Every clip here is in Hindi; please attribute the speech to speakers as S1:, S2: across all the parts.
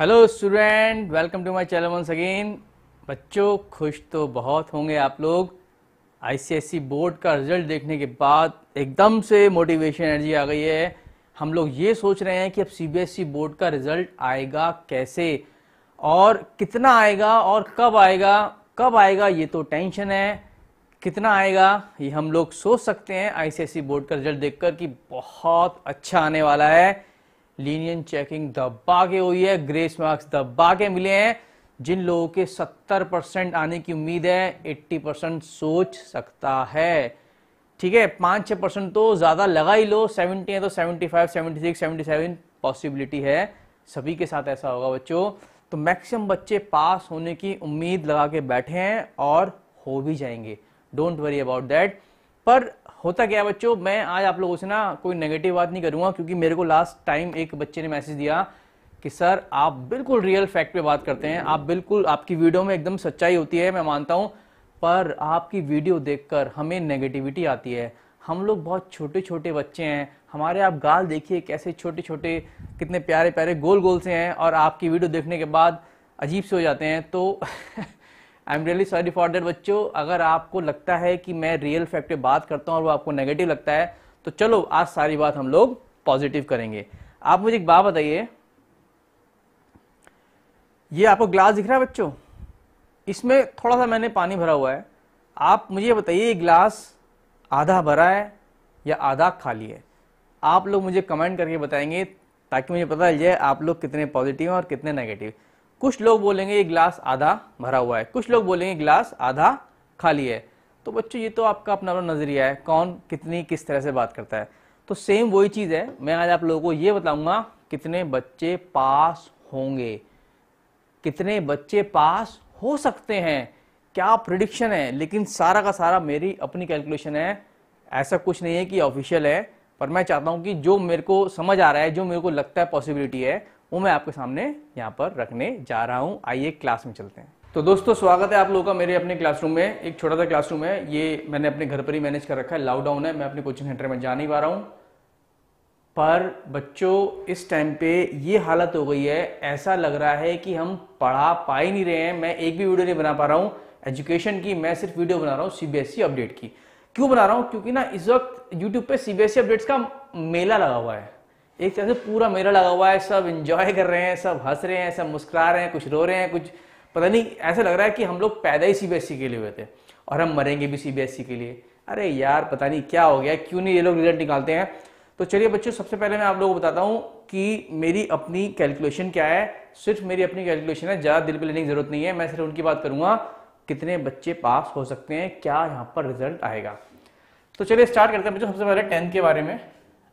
S1: hello student welcome to my channel once again बच्चों खुश तो बहुत होंगे आप लोग आईसीएससी बोर्ड e का रिजल्ट देखने के बाद एकदम से मोटिवेशन एनर्जी आ गई है हम लोग ये सोच रहे हैं कि अब सीबीएसई बोर्ड e का रिजल्ट आएगा कैसे और कितना आएगा और कब आएगा कब आएगा ये तो टेंशन है कितना आएगा ये हम लोग सोच सकते हैं आईसीएसई बोर्ड e का रिजल्ट देखकर कि बहुत अच्छा आने वाला है लीनियन चेकिंग दबा के हुई है ग्रेस मार्क्स दबा के मिले हैं जिन लोगों के 70 परसेंट आने की उम्मीद है 80 परसेंट सोच सकता है ठीक है पांच छह परसेंट तो ज़्यादा लगा ही लो 70 है तो 75, 76, 77 पॉसिबिलिटी है सभी के साथ ऐसा होगा बच्चों तो मैक्सिमम बच्चे पास होने की उम्मीद लगा के बैठे हैं और हो भी जाएंगे डोंट वरी अबाउट दैट पर होता क्या है बच्चों मैं आज आप लोगों से ना कोई नेगेटिव बात नहीं करूंगा क्योंकि मेरे को लास्ट टाइम एक बच्चे ने मैसेज दिया कि सर आप बिल्कुल रियल फैक्ट पे बात करते हैं आप बिल्कुल आपकी वीडियो में एकदम सच्चाई होती है मैं मानता हूँ पर आपकी वीडियो देखकर हमें नेगेटिविटी आती है हम लोग बहुत छोटे छोटे बच्चे हैं हमारे आप गाल देखिए कैसे छोटे छोटे कितने प्यारे प्यारे गोल गोल से हैं और आपकी वीडियो देखने के बाद अजीब से हो जाते हैं तो I am really sorry for that बच्चों अगर आपको लगता है कि मैं रियल फैक्ट पे बात करता हूँ और वो आपको नेगेटिव लगता है तो चलो आज सारी बात हम लोग पॉजिटिव करेंगे आप मुझे एक बात बताइए ये आपको ग्लास दिख रहा है बच्चों इसमें थोड़ा सा मैंने पानी भरा हुआ है आप मुझे बताइए ये ग्लास आधा भरा है या आधा खाली है आप लोग मुझे कमेंट करके बताएंगे ताकि मुझे पता चल जाए आप लोग कितने पॉजिटिव हैं और कितने नेगेटिव कुछ लोग बोलेंगे ये ग्लास आधा भरा हुआ है कुछ लोग बोलेंगे ग्लास आधा खाली है तो बच्चों ये तो आपका अपना अपना नज़रिया है कौन कितनी किस तरह से बात करता है तो सेम वही चीज़ है मैं आज आप लोगों को ये बताऊंगा कितने बच्चे पास होंगे कितने बच्चे पास हो सकते हैं क्या प्रिडिक्शन है लेकिन सारा का सारा मेरी अपनी कैलकुलेशन है ऐसा कुछ नहीं है कि ऑफिशियल है पर मैं चाहता हूं कि जो मेरे को समझ आ रहा है जो मेरे को लगता है पॉसिबिलिटी है वो मैं आपके सामने यहाँ पर रखने जा रहा हूँ आइए क्लास में चलते हैं तो दोस्तों स्वागत है आप लोगों का मेरे अपने क्लासरूम में एक छोटा सा क्लासरूम है ये मैंने अपने घर पर ही मैनेज कर रखा है लॉकडाउन है मैं अपने कोचिंग सेंटर में जा नहीं पा रहा हूँ पर बच्चों इस टाइम पे ये हालत हो गई है ऐसा लग रहा है कि हम पढ़ा पा ही नहीं रहे हैं मैं एक भी वीडियो नहीं बना पा रहा हूँ एजुकेशन की मैं सिर्फ वीडियो बना रहा हूँ सीबीएसई अपडेट e की क्यों बना रहा हूँ क्योंकि ना इस वक्त यूट्यूब पे सीबीएसई अपडेट्स e का मेला लगा हुआ है एक तरह से पूरा मेला लगा हुआ है सब इंजॉय कर रहे हैं सब हंस रहे हैं सब मुस्कुरा रहे हैं कुछ रो रहे हैं कुछ पता नहीं ऐसा लग रहा है कि हम लोग पैदा ही सीबीएसई e के लिए हुए थे और हम मरेंगे भी सीबीएसई e के लिए अरे यार पता नहीं क्या हो गया क्यों नहीं ये लोग रिजल्ट निकालते हैं तो चलिए बच्चों सबसे पहले मैं आप लोगों को बताता हूँ कि मेरी अपनी कैलकुलेशन क्या है सिर्फ मेरी अपनी कैलकुलेशन है ज़्यादा दिल पर लेने की जरूरत नहीं है मैं सिर्फ उनकी बात करूंगा कितने बच्चे पास हो सकते हैं क्या यहाँ पर रिजल्ट आएगा तो चलिए स्टार्ट करते हैं बच्चों सबसे पहले टेंथ के बारे में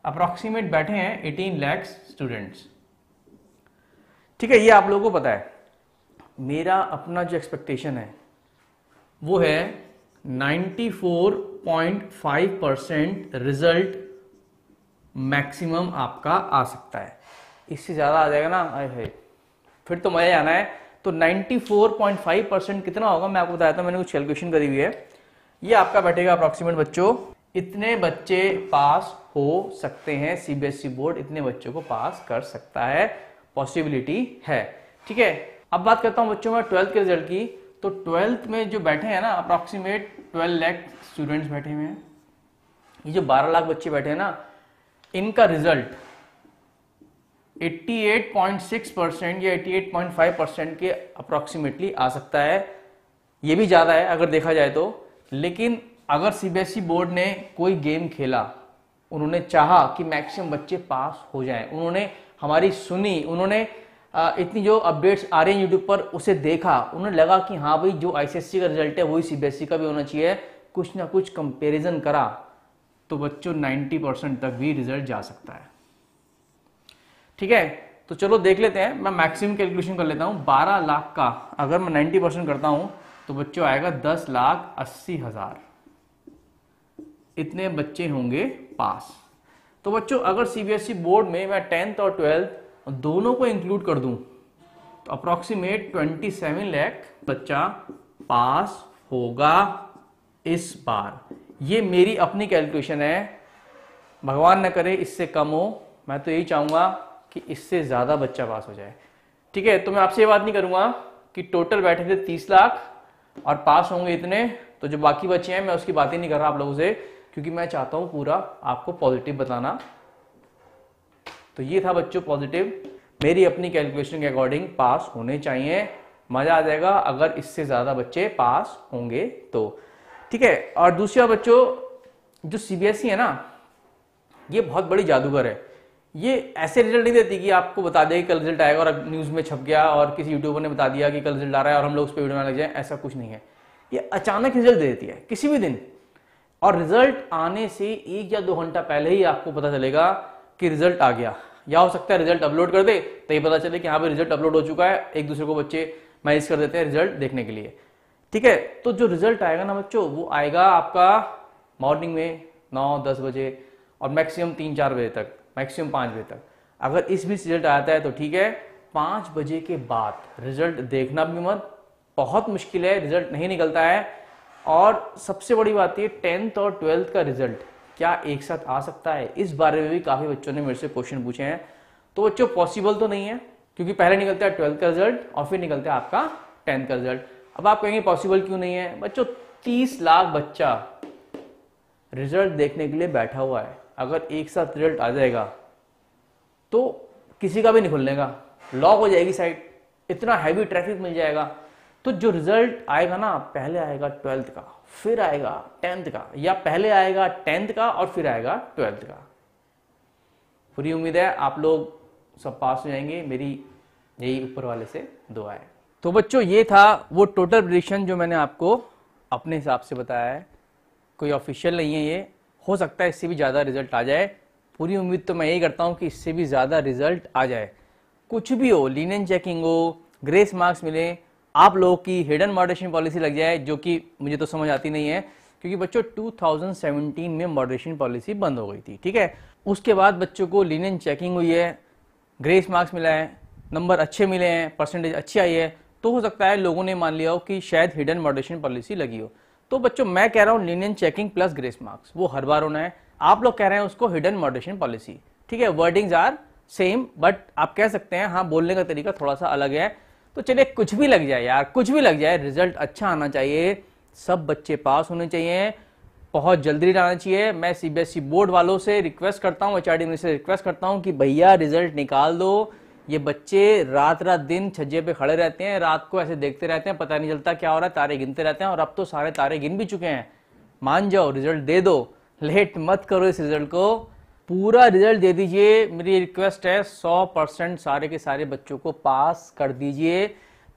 S1: अप्रॉक्सीमेट बैठे हैं एटीन लैक्स स्टूडेंट्स ठीक है ये आप लोगों को पता है मेरा अपना जो एक्सपेक्टेशन है वो है 94.5 परसेंट रिजल्ट मैक्सिमम आपका आ सकता है इससे ज़्यादा आ जाएगा ना अरे भाई फिर तो मज़ा आना है तो 94.5 परसेंट कितना होगा मैं आपको बताया था मैंने कुछ कैलकुलेशन करी हुई है ये आपका बैठेगा अप्रॉक्सीमेट बच्चों इतने बच्चे पास हो सकते हैं सीबीएसई बोर्ड e इतने बच्चों को पास कर सकता है पॉसिबिलिटी है ठीक है अब बात करता हूं बच्चों में ट्वेल्थ के रिजल्ट की तो ट्वेल्थ में जो बैठे हैं ना अप्रोक्सीमेट ट्वेल्व लैख स्टूडेंट्स बैठे हुए हैं ये जो बारह लाख बच्चे बैठे हैं ना इनका रिजल्ट 88.6 परसेंट या 88.5 परसेंट के अप्रोक्सीमेटली आ सकता है ये भी ज़्यादा है अगर देखा जाए तो लेकिन अगर सीबीएसई बोर्ड e ने कोई गेम खेला उन्होंने चाहा कि मैक्सिमम बच्चे पास हो जाएं उन्होंने हमारी सुनी उन्होंने इतनी जो अपडेट्स आ रही हैं यूट्यूब पर उसे देखा उन्हें लगा कि हाँ भाई जो आईसीएससी का रिजल्ट है वही सीबीएसई e का भी होना चाहिए कुछ ना कुछ कंपेरिजन करा तो बच्चों नाइन्टी परसेंट तक भी रिजल्ट जा सकता है ठीक है तो चलो देख लेते हैं मैं मैक्सिमम कैलकुलेशन कर लेता हूँ बारह लाख का अगर मैं नाइन्टी परसेंट करता हूँ तो बच्चों आएगा दस लाख अस्सी हजार इतने बच्चे होंगे पास तो बच्चों अगर सीबीएसई e बोर्ड में मैं टेंथ और ट्वेल्थ दोनों को इंक्लूड कर दूं तो अप्रोक्सीमेट सेवन लैख बच्चा पास होगा इस बार ये मेरी अपनी कैलकुलेशन है भगवान न करे इससे कम हो मैं तो यही चाहूंगा कि इससे ज़्यादा बच्चा पास हो जाए ठीक है तो मैं आपसे ये बात नहीं करूंगा कि टोटल बैठे थे तीस लाख और पास होंगे इतने तो जो बाकी बच्चे हैं मैं उसकी बात ही नहीं कर रहा आप लोगों से क्योंकि मैं चाहता हूं पूरा आपको पॉजिटिव बताना तो ये था बच्चों पॉजिटिव मेरी अपनी कैलकुलेशन के अकॉर्डिंग पास होने चाहिए मज़ा आ जाएगा अगर इससे ज़्यादा बच्चे पास होंगे तो ठीक है और दूसरा बच्चों जो सीबीएसई e है ना ये बहुत बड़ी जादूगर है ये ऐसे रिजल्ट नहीं देती कि आपको बता दे कि कल रिजल्ट आएगा और अब न्यूज़ में छप गया और किसी यूट्यूबर ने बता दिया कि कल रिजल्ट आ रहा है और हम लोग उस पर वीडियो बना लग जाए ऐसा कुछ नहीं है ये अचानक रिजल्ट दे देती है किसी भी दिन और रिजल्ट आने से एक या दो घंटा पहले ही आपको पता चलेगा कि रिजल्ट आ गया या हो सकता है रिजल्ट अपलोड कर दे तो ये पता चले कि यहाँ पे रिजल्ट अपलोड हो चुका है एक दूसरे को बच्चे मैसेज कर देते हैं रिजल्ट देखने के लिए ठीक है तो जो रिजल्ट आएगा ना बच्चों वो आएगा आपका मॉर्निंग में नौ दस बजे और मैक्सिमम तीन चार बजे तक मैक्सिमम पाँच बजे तक अगर इस बीच रिजल्ट आता है तो ठीक है पाँच बजे के बाद रिजल्ट देखना भी मत बहुत मुश्किल है रिजल्ट नहीं निकलता है और सबसे बड़ी बात ये टेंथ और ट्वेल्थ का रिजल्ट क्या एक साथ आ सकता है इस बारे में भी काफ़ी बच्चों ने मेरे से क्वेश्चन पूछे हैं तो बच्चों पॉसिबल तो नहीं है क्योंकि पहले निकलता है ट्वेल्थ का रिजल्ट और फिर निकलता है आपका टेंथ का रिजल्ट अब आप कहेंगे पॉसिबल क्यों नहीं है बच्चों तीस लाख बच्चा रिजल्ट देखने के लिए बैठा हुआ है अगर एक साथ रिजल्ट आ जाएगा तो किसी का भी नहीं खुलनेगा का लॉक हो जाएगी साइट इतना हैवी ट्रैफिक मिल जाएगा तो जो रिजल्ट आएगा ना पहले आएगा ट्वेल्थ का फिर आएगा टेंथ का या पहले आएगा टेंथ का और फिर आएगा ट्वेल्थ का पूरी उम्मीद है आप लोग सब पास हो जाएंगे मेरी यही ऊपर वाले से दुआ है तो बच्चों ये था वो टोटल प्रिडिक्शन जो मैंने आपको अपने हिसाब से बताया है कोई ऑफिशियल नहीं है ये हो सकता है इससे भी ज़्यादा रिजल्ट आ जाए पूरी उम्मीद तो मैं यही करता हूँ कि इससे भी ज़्यादा रिजल्ट आ जाए कुछ भी हो लीन चेकिंग हो ग्रेस मार्क्स मिले आप लोगों की हिडन मॉडरेशन पॉलिसी लग जाए जो कि मुझे तो समझ आती नहीं है क्योंकि बच्चों 2017 में मॉडरेशन पॉलिसी बंद हो गई थी ठीक है उसके बाद बच्चों को लिनियन चेकिंग हुई है ग्रेस मार्क्स मिला है नंबर अच्छे मिले हैं परसेंटेज अच्छी आई है तो हो सकता है लोगों ने मान लिया हो कि शायद हिडन मॉडरेशन पॉलिसी लगी हो तो बच्चों मैं कह रहा हूँ lenient checking plus grace marks वो हर बार होना है आप लोग कह रहे हैं उसको हिडन मॉडरेशन पॉलिसी ठीक है वर्डिंग्स आर सेम बट आप कह सकते हैं हाँ बोलने का तरीका थोड़ा सा अलग है तो चलिए कुछ भी लग जाए यार कुछ भी लग जाए रिजल्ट अच्छा आना चाहिए सब बच्चे पास होने चाहिए बहुत जल्दी आना चाहिए मैं सीबीएसई बोर्ड e वालों से रिक्वेस्ट करता हूँ एच से रिक्वेस्ट करता हूँ कि भैया रिजल्ट निकाल दो ये बच्चे रात रात दिन छज्जे पे खड़े रहते हैं रात को ऐसे देखते रहते हैं पता नहीं चलता क्या हो रहा है तारे गिनते रहते हैं और अब तो सारे तारे गिन भी चुके हैं मान जाओ रिजल्ट दे दो लेट मत करो इस रिजल्ट को पूरा रिजल्ट दे दीजिए मेरी रिक्वेस्ट है 100 परसेंट सारे के सारे बच्चों को पास कर दीजिए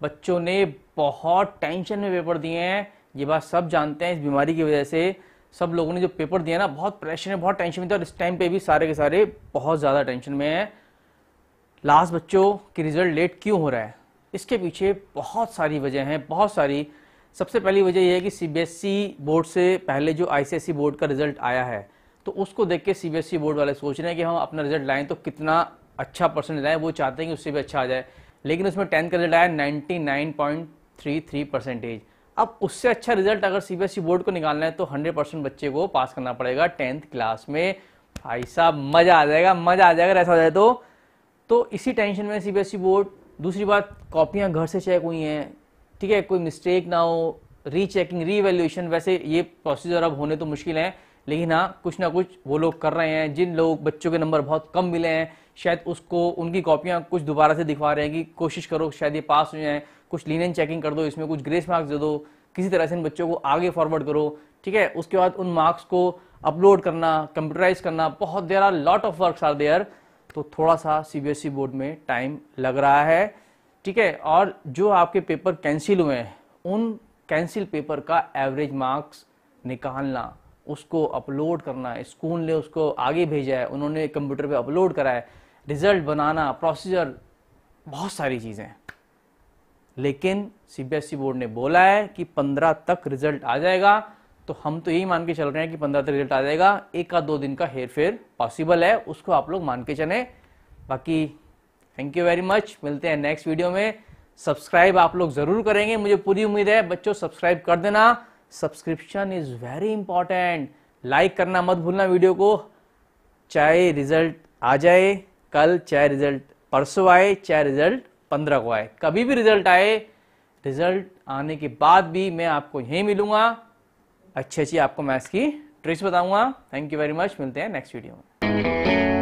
S1: बच्चों ने बहुत टेंशन में पेपर दिए हैं ये बात सब जानते हैं इस बीमारी की वजह से सब लोगों ने जो पेपर दिया ना बहुत प्रेशर में बहुत टेंशन में थे और इस टाइम पे भी सारे के सारे बहुत ज़्यादा टेंशन में है लास्ट बच्चों की रिजल्ट लेट क्यों हो रहा है इसके पीछे बहुत सारी वजह हैं बहुत सारी सबसे पहली वजह यह है कि सी बोर्ड e से पहले जो आई बोर्ड e का रिजल्ट आया है तो उसको देख के सीबीएसई e बोर्ड वाले सोच रहे हैं कि हम अपना रिजल्ट लाएं तो कितना अच्छा परसेंट लाएं वो चाहते हैं कि उससे भी अच्छा आ जाए लेकिन उसमें टेंथ का रिजल्ट आया ninety nine point three three percentage अब उससे अच्छा रिजल्ट अगर सीबीएसई e बोर्ड को निकालना है तो हंड्रेड परसेंट बच्चे को पास करना पड़ेगा टेंथ क्लास में भाई साहब मज़ा आ जाएगा मज़ा आ जाएगा ऐसा हो जाए तो तो इसी टेंशन में सीबीएसई e बोर्ड दूसरी बात कॉपियां घर से चेक हुई हैं ठीक है कोई मिस्टेक ना हो री चेकिंग वैसे ये प्रोसीजर अब होने तो मुश्किल है लेकिन हाँ कुछ ना कुछ वो लोग कर रहे हैं जिन लोग बच्चों के नंबर बहुत कम मिले हैं शायद उसको उनकी कॉपियाँ कुछ दोबारा से दिखवा रहे हैं कि कोशिश करो शायद ये पास हो जाए कुछ लीन चेकिंग कर दो इसमें कुछ ग्रेस मार्क्स दे दो किसी तरह से इन बच्चों को आगे फॉरवर्ड करो ठीक है उसके बाद उन मार्क्स को अपलोड करना कंप्यूटराइज करना बहुत देर are lot of work are there तो थोड़ा सा सीबीएसई बोर्ड e में टाइम लग रहा है ठीक है और जो आपके पेपर कैंसिल हुए हैं उन कैंसिल पेपर का एवरेज मार्क्स निकालना उसको अपलोड करना है स्कूल ने उसको आगे भेजा है उन्होंने कंप्यूटर पे अपलोड करा है रिजल्ट बनाना प्रोसीजर बहुत सारी चीज़ें लेकिन सीबीएसई e बोर्ड ने बोला है कि पंद्रह तक रिजल्ट आ जाएगा तो हम तो यही मान के चल रहे हैं कि पंद्रह तक रिजल्ट आ जाएगा एक का दो दिन का हेर फेर पॉसिबल है उसको आप लोग मान के चले बाकी थैंक यू वेरी मच मिलते हैं नेक्स्ट वीडियो में सब्सक्राइब आप लोग जरूर करेंगे मुझे पूरी उम्मीद है बच्चों सब्सक्राइब कर देना subscription is very important like करना मत भूलना वीडियो को चाहे रिजल्ट आ जाए कल चाहे रिजल्ट परसों आए चाहे रिजल्ट पंद्रह को आए कभी भी रिजल्ट आए रिजल्ट आने के बाद भी मैं आपको यहीं मिलूंगा अच्छी अच्छी आपको मैथ्स की ट्रिक्स बताऊंगा थैंक यू वेरी मच मिलते हैं नेक्स्ट वीडियो में